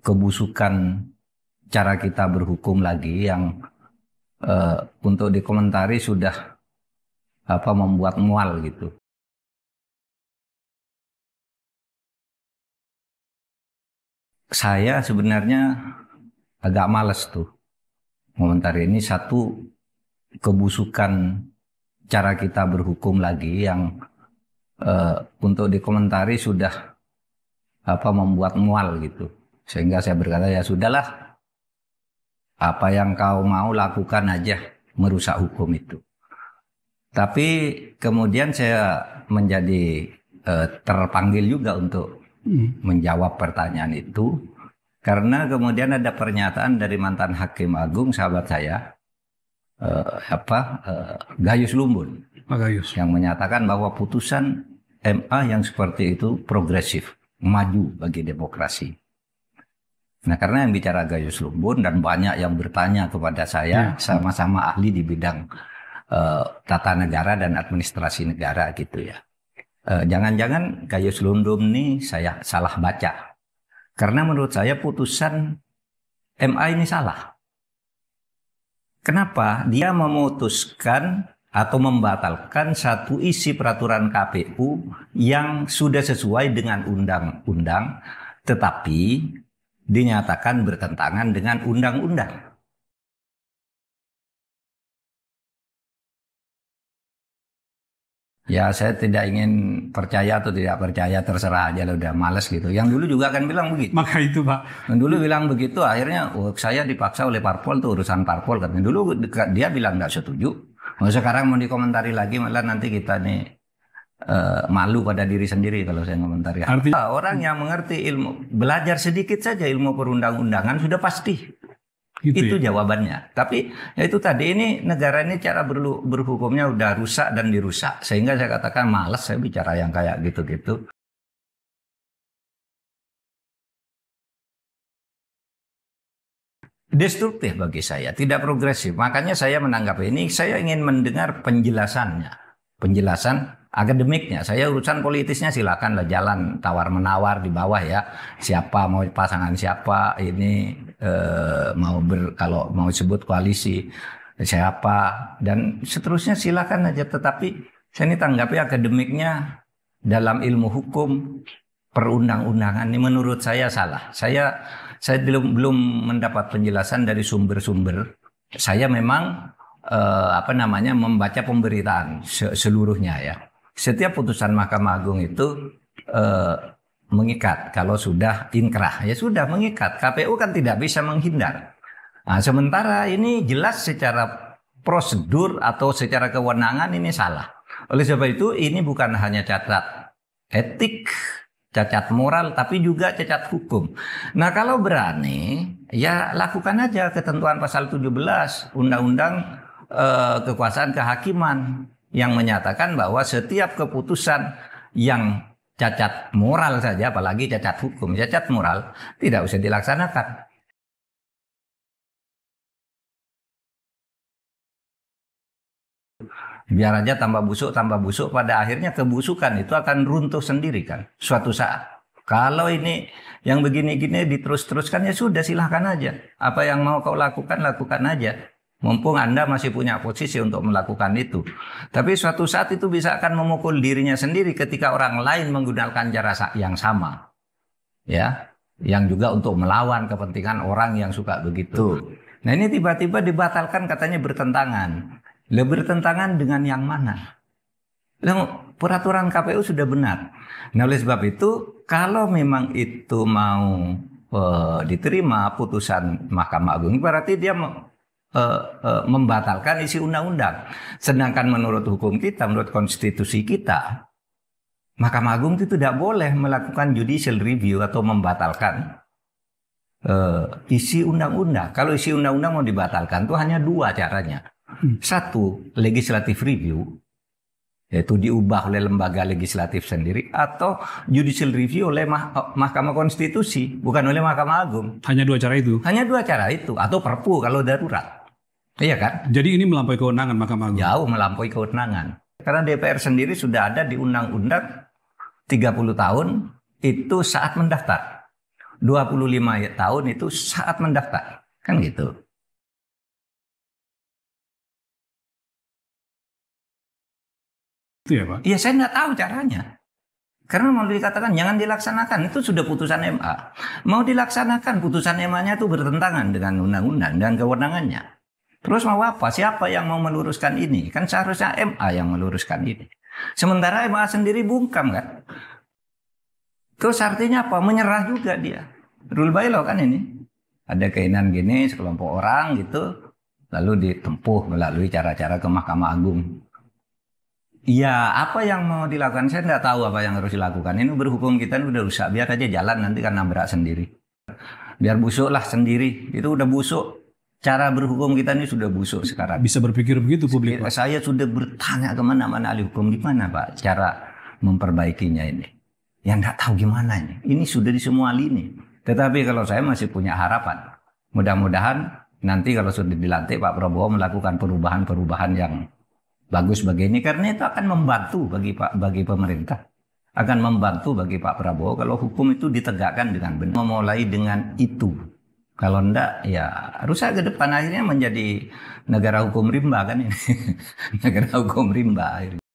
kebusukan cara kita berhukum lagi yang uh, untuk dikomentari sudah apa membuat mual gitu. Saya sebenarnya agak males tuh komentari ini satu kebusukan cara kita berhukum lagi yang uh, untuk dikomentari sudah apa membuat mual gitu. Sehingga saya berkata ya sudahlah apa yang kau mau lakukan aja merusak hukum itu. Tapi kemudian saya menjadi eh, terpanggil juga untuk hmm. menjawab pertanyaan itu karena kemudian ada pernyataan dari mantan hakim agung sahabat saya eh, apa eh, Gayus Lumbun Pak Gayus. yang menyatakan bahwa putusan MA yang seperti itu progresif maju bagi demokrasi Nah, karena yang bicara Gayus Lumbun dan banyak yang bertanya kepada saya ya. sama-sama ya. ahli di bidang uh, tata negara dan administrasi negara gitu ya. jangan eh, jangan-jangan Gayus Lumbun ini saya salah baca. Karena menurut saya putusan MA ini salah. Kenapa? Dia memutuskan atau membatalkan satu isi peraturan KPU yang sudah sesuai dengan undang-undang tetapi dinyatakan bertentangan dengan undang-undang. Ya saya tidak ingin percaya atau tidak percaya terserah aja lah udah males gitu. Yang dulu juga kan bilang begitu. Maka itu pak. Yang dulu bilang begitu akhirnya oh, saya dipaksa oleh parpol tuh urusan parpol katanya. Dulu dia bilang nggak setuju. Mau sekarang mau dikomentari lagi malah nanti kita nih uh, malu pada diri sendiri kalau saya komentar ya. Arti... Ah, orang yang mengerti ilmu belajar sedikit saja ilmu perundang-undangan sudah pasti. Gitu itu ya? jawabannya. Tapi ya itu tadi ini negara ini cara berhukumnya udah rusak dan dirusak sehingga saya katakan malas saya bicara yang kayak gitu-gitu. Destruktif bagi saya, tidak progresif. Makanya saya menanggapi ini, saya ingin mendengar penjelasannya penjelasan akademiknya. Saya urusan politisnya silakan lah jalan tawar menawar di bawah ya. Siapa mau pasangan siapa ini eh, mau ber, kalau mau sebut koalisi siapa dan seterusnya silakan aja. Tetapi saya ini tanggapi akademiknya dalam ilmu hukum perundang-undangan ini menurut saya salah. Saya saya belum belum mendapat penjelasan dari sumber-sumber. Saya memang eh, apa namanya membaca pemberitaan seluruhnya ya. Setiap putusan Mahkamah Agung itu eh, mengikat kalau sudah inkrah ya sudah mengikat. KPU kan tidak bisa menghindar. Nah, sementara ini jelas secara prosedur atau secara kewenangan ini salah. Oleh sebab itu ini bukan hanya cacat etik, cacat moral tapi juga cacat hukum. Nah, kalau berani ya lakukan aja ketentuan pasal 17 Undang-Undang eh, kekuasaan kehakiman yang menyatakan bahwa setiap keputusan yang cacat moral saja apalagi cacat hukum, cacat moral tidak usah dilaksanakan. Biar aja tambah busuk, tambah busuk. Pada akhirnya kebusukan itu akan runtuh sendiri kan. Suatu saat. Kalau ini yang begini-gini diterus-teruskan ya sudah silahkan aja. Apa yang mau kau lakukan, lakukan aja. Mumpung Anda masih punya posisi untuk melakukan itu. Tapi suatu saat itu bisa akan memukul dirinya sendiri ketika orang lain menggunakan cara yang sama. Ya, yang juga untuk melawan kepentingan orang yang suka begitu. Nah, ini tiba-tiba dibatalkan katanya bertentangan. Lebih bertentangan dengan yang mana? peraturan KPU sudah benar. Nah, oleh sebab itu kalau memang itu mau eh, diterima putusan Mahkamah Agung berarti dia uh, uh, membatalkan isi undang-undang. Sedangkan menurut hukum kita, menurut konstitusi kita, Mahkamah Agung itu tidak boleh melakukan judicial review atau membatalkan uh, isi undang-undang. Kalau isi undang-undang mau dibatalkan itu hanya dua caranya. Hmm. Satu, legislative review, yaitu diubah oleh lembaga legislatif sendiri atau judicial review oleh mah Mahkamah Konstitusi bukan oleh Mahkamah Agung. Hanya dua cara itu. Hanya dua cara itu atau perpu kalau darurat. Iya kan? Jadi ini melampaui kewenangan Mahkamah Agung. Jauh melampaui kewenangan. Karena DPR sendiri sudah ada di Undang-Undang 30 tahun itu saat mendaftar. 25 tahun itu saat mendaftar. Kan gitu. Itu ya Pak? Iya saya nggak tahu caranya. Karena mau dikatakan jangan dilaksanakan itu sudah putusan MA. Mau dilaksanakan putusan MA-nya itu bertentangan dengan undang-undang dan kewenangannya. Terus mau apa? Siapa yang mau meluruskan ini? Kan seharusnya MA yang meluruskan ini. Sementara MA sendiri bungkam kan. Terus artinya apa? Menyerah juga dia. Rule by law kan ini. Ada keinginan gini sekelompok orang gitu. Lalu ditempuh melalui cara-cara ke Mahkamah Agung. Iya, apa yang mau dilakukan saya tidak tahu apa yang harus dilakukan. Ini berhubung kita ini udah rusak. Biar aja jalan nanti kan nabrak sendiri. Biar busuklah sendiri. Itu udah busuk cara berhukum kita ini sudah busuk sekarang. Bisa berpikir begitu publik. Saya sudah bertanya kemana-mana ahli hukum gimana Pak cara memperbaikinya ini. Yang nggak tahu gimana ini. Ini sudah di semua lini. Tetapi kalau saya masih punya harapan. Mudah-mudahan nanti kalau sudah dilantik Pak Prabowo melakukan perubahan-perubahan yang bagus bagi ini karena itu akan membantu bagi Pak bagi pemerintah akan membantu bagi Pak Prabowo kalau hukum itu ditegakkan dengan benar memulai dengan itu kalau enggak ya rusak ke depan akhirnya menjadi negara hukum rimba kan ini. negara hukum rimba akhirnya.